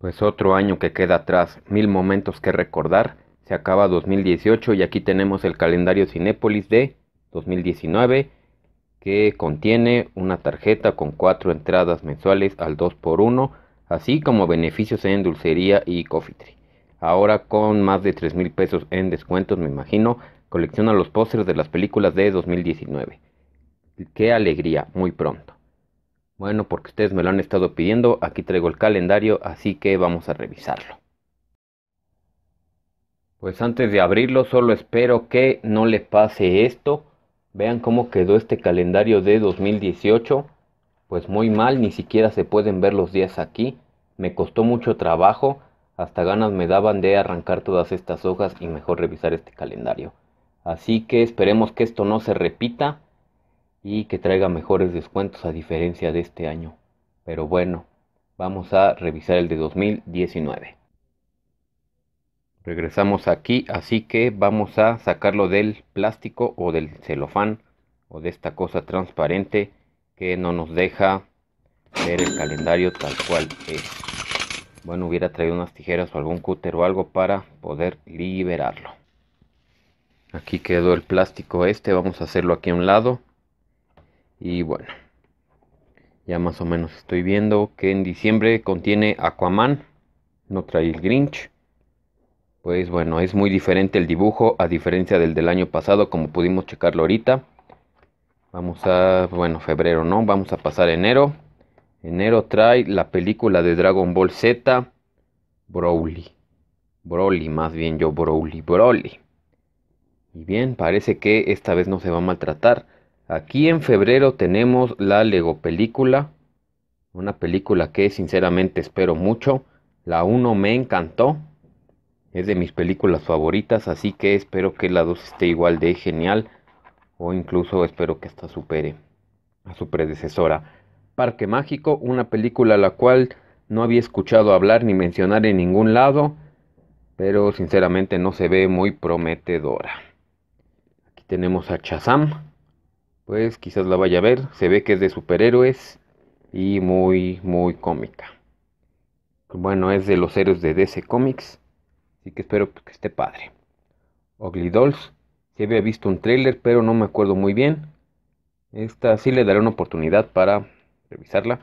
Pues otro año que queda atrás, mil momentos que recordar. Se acaba 2018 y aquí tenemos el calendario Cinépolis de 2019 que contiene una tarjeta con cuatro entradas mensuales al 2x1, así como beneficios en dulcería y cofitri. Ahora con más de 3 mil pesos en descuentos, me imagino, colecciona los pósters de las películas de 2019. ¡Qué alegría! Muy pronto. Bueno, porque ustedes me lo han estado pidiendo, aquí traigo el calendario, así que vamos a revisarlo. Pues antes de abrirlo, solo espero que no le pase esto. Vean cómo quedó este calendario de 2018. Pues muy mal, ni siquiera se pueden ver los días aquí. Me costó mucho trabajo, hasta ganas me daban de arrancar todas estas hojas y mejor revisar este calendario. Así que esperemos que esto no se repita y que traiga mejores descuentos a diferencia de este año. Pero bueno, vamos a revisar el de 2019. Regresamos aquí, así que vamos a sacarlo del plástico o del celofán o de esta cosa transparente que no nos deja ver el calendario tal cual es. Bueno, hubiera traído unas tijeras o algún cúter o algo para poder liberarlo. Aquí quedó el plástico este, vamos a hacerlo aquí a un lado y bueno, ya más o menos estoy viendo que en diciembre contiene Aquaman, no trae el Grinch. Pues bueno, es muy diferente el dibujo a diferencia del del año pasado, como pudimos checarlo ahorita. Vamos a, bueno, febrero, ¿no? Vamos a pasar enero. Enero trae la película de Dragon Ball Z, Broly. Broly, más bien yo, Broly, Broly. Y bien, parece que esta vez no se va a maltratar. Aquí en febrero tenemos la Lego película, una película que sinceramente espero mucho. La 1 me encantó, es de mis películas favoritas, así que espero que la 2 esté igual de genial o incluso espero que hasta supere a su predecesora. Parque Mágico, una película la cual no había escuchado hablar ni mencionar en ningún lado, pero sinceramente no se ve muy prometedora. Aquí tenemos a Chazam pues quizás la vaya a ver. Se ve que es de superhéroes y muy, muy cómica. Bueno, es de los héroes de DC Comics, así que espero que esté padre. Ugly Dolls, si había visto un tráiler, pero no me acuerdo muy bien. Esta sí le daré una oportunidad para revisarla.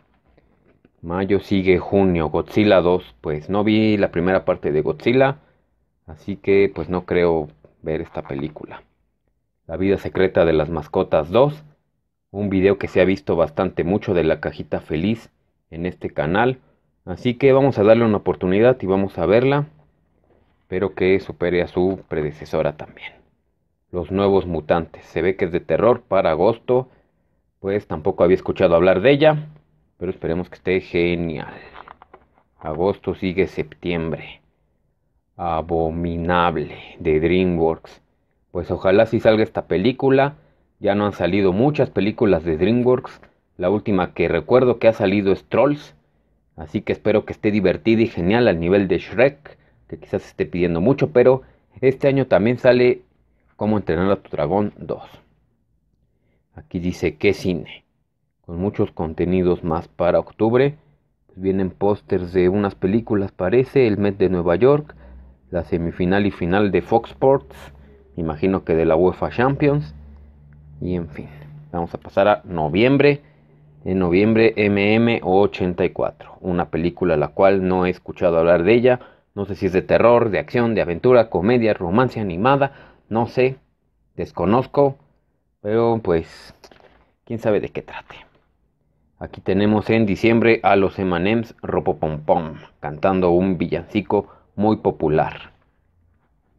Mayo sigue junio, Godzilla 2, pues no vi la primera parte de Godzilla, así que pues no creo ver esta película. La vida secreta de las mascotas 2, un video que se ha visto bastante mucho de la cajita feliz en este canal. Así que vamos a darle una oportunidad y vamos a verla. Espero que supere a su predecesora también. Los nuevos mutantes. Se ve que es de terror para agosto. Pues tampoco había escuchado hablar de ella. Pero esperemos que esté genial. Agosto sigue septiembre. Abominable de DreamWorks. Pues ojalá si salga esta película. Ya no han salido muchas películas de DreamWorks. La última que recuerdo que ha salido es Trolls. Así que espero que esté divertida y genial al nivel de Shrek, que quizás esté pidiendo mucho, pero este año también sale Cómo entrenar a tu dragón 2. Aquí dice qué cine. Con muchos contenidos más para octubre. Pues vienen pósters de unas películas, parece, el Met de Nueva York, la semifinal y final de Fox Sports, imagino que de la UEFA Champions. Y en fin, vamos a pasar a noviembre. En noviembre MM84, una película la cual no he escuchado hablar de ella. No sé si es de terror, de acción, de aventura, comedia, romance animada, no sé, desconozco, pero pues quién sabe de qué trate. Aquí tenemos en diciembre a los Emanems Ropopompom cantando un villancico muy popular.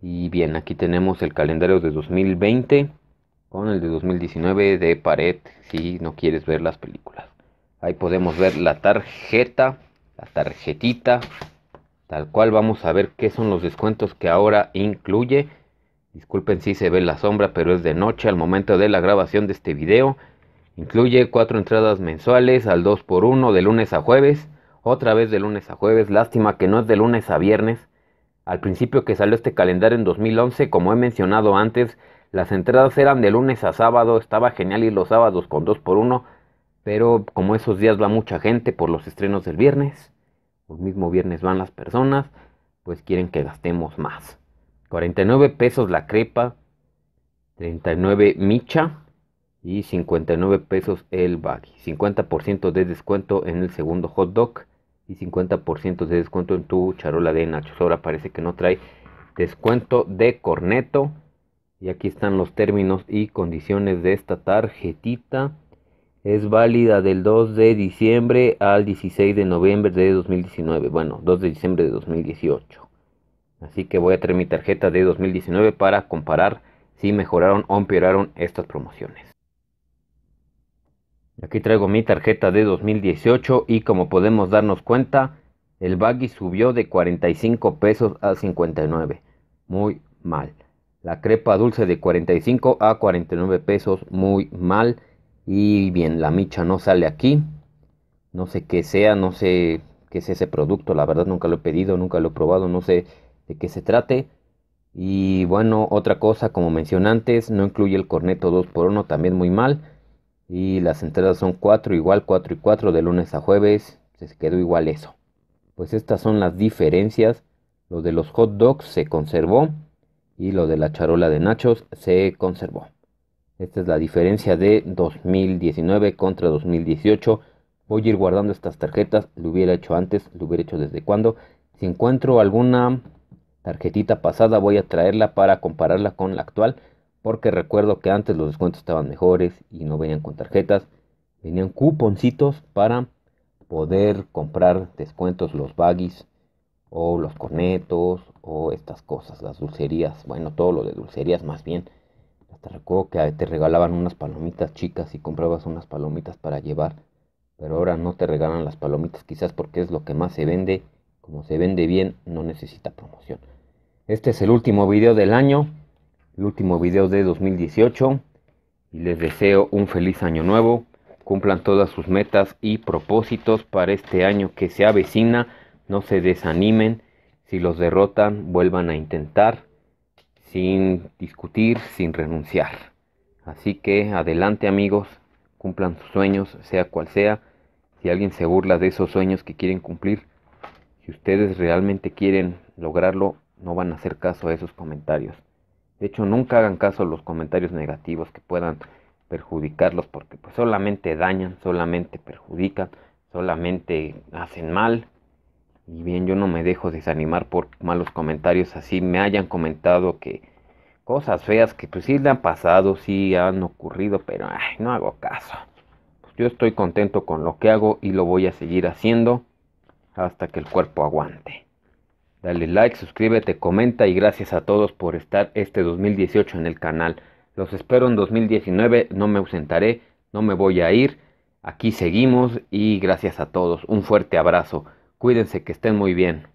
Y bien, aquí tenemos el calendario de 2020 con el de 2019 de pared si no quieres ver las películas. Ahí podemos ver la tarjeta, la tarjetita, tal cual vamos a ver qué son los descuentos que ahora incluye. Disculpen si se ve la sombra, pero es de noche al momento de la grabación de este video. Incluye cuatro entradas mensuales al 2x1 de lunes a jueves. Otra vez de lunes a jueves. Lástima que no es de lunes a viernes al principio que salió este calendario en 2011, como he mencionado antes, las entradas eran de lunes a sábado, estaba genial ir los sábados con 2 por 1 pero como esos días va mucha gente por los estrenos del viernes, el mismo viernes van las personas, pues quieren que gastemos más. 49 pesos la crepa, 39 micha y 59 pesos el baggy. 50% de descuento en el segundo hot dog y 50% de descuento en tu charola de nachos. Ahora parece que no trae descuento de corneto. Y aquí están los términos y condiciones de esta tarjetita. Es válida del 2 de diciembre al 16 de noviembre de 2019. Bueno, 2 de diciembre de 2018. Así que voy a traer mi tarjeta de 2019 para comparar si mejoraron o empeoraron estas promociones. Aquí traigo mi tarjeta de 2018 y como podemos darnos cuenta, el baggy subió de 45 pesos a 59. Muy mal. La crepa dulce de 45 a 49 pesos. Muy mal. Y bien, la micha no sale aquí. No sé qué sea, no sé qué es ese producto. La verdad nunca lo he pedido, nunca lo he probado, no sé de qué se trate. Y bueno, otra cosa, como mencioné antes, no incluye el corneto 2x1, también muy mal. Y las entradas son 4, igual 4 y 4 de lunes a jueves. Se quedó igual eso. Pues estas son las diferencias. Lo de los hot dogs se conservó y lo de la charola de nachos se conservó. Esta es la diferencia de 2019 contra 2018. Voy a ir guardando estas tarjetas. Lo hubiera hecho antes, lo hubiera hecho desde cuando. Si encuentro alguna tarjetita pasada voy a traerla para compararla con la actual porque recuerdo que antes los descuentos estaban mejores y no venían con tarjetas, venían cuponcitos para poder comprar descuentos los baggies o los cornetos o estas cosas, las dulcerías, bueno, todo lo de dulcerías más bien. Hasta recuerdo que te regalaban unas palomitas chicas y comprabas unas palomitas para llevar, pero ahora no te regalan las palomitas quizás porque es lo que más se vende, como se vende bien no necesita promoción. Este es el último video del año el último video de 2018 y les deseo un feliz año nuevo. Cumplan todas sus metas y propósitos para este año que se avecina. No se desanimen. Si los derrotan, vuelvan a intentar sin discutir, sin renunciar. Así que adelante amigos, cumplan sus sueños, sea cual sea. Si alguien se burla de esos sueños que quieren cumplir, si ustedes realmente quieren lograrlo, no van a hacer caso a esos comentarios. De hecho, nunca hagan caso a los comentarios negativos que puedan perjudicarlos porque pues solamente dañan, solamente perjudican, solamente hacen mal. Y bien, yo no me dejo desanimar por malos comentarios así me hayan comentado que cosas feas que pues sí le han pasado, sí han ocurrido, pero no hago caso. Pues, yo estoy contento con lo que hago y lo voy a seguir haciendo hasta que el cuerpo aguante. Dale like, suscríbete, comenta y gracias a todos por estar este 2018 en el canal. Los espero en 2019, no me ausentaré, no me voy a ir. Aquí seguimos y gracias a todos. Un fuerte abrazo. Cuídense, que estén muy bien.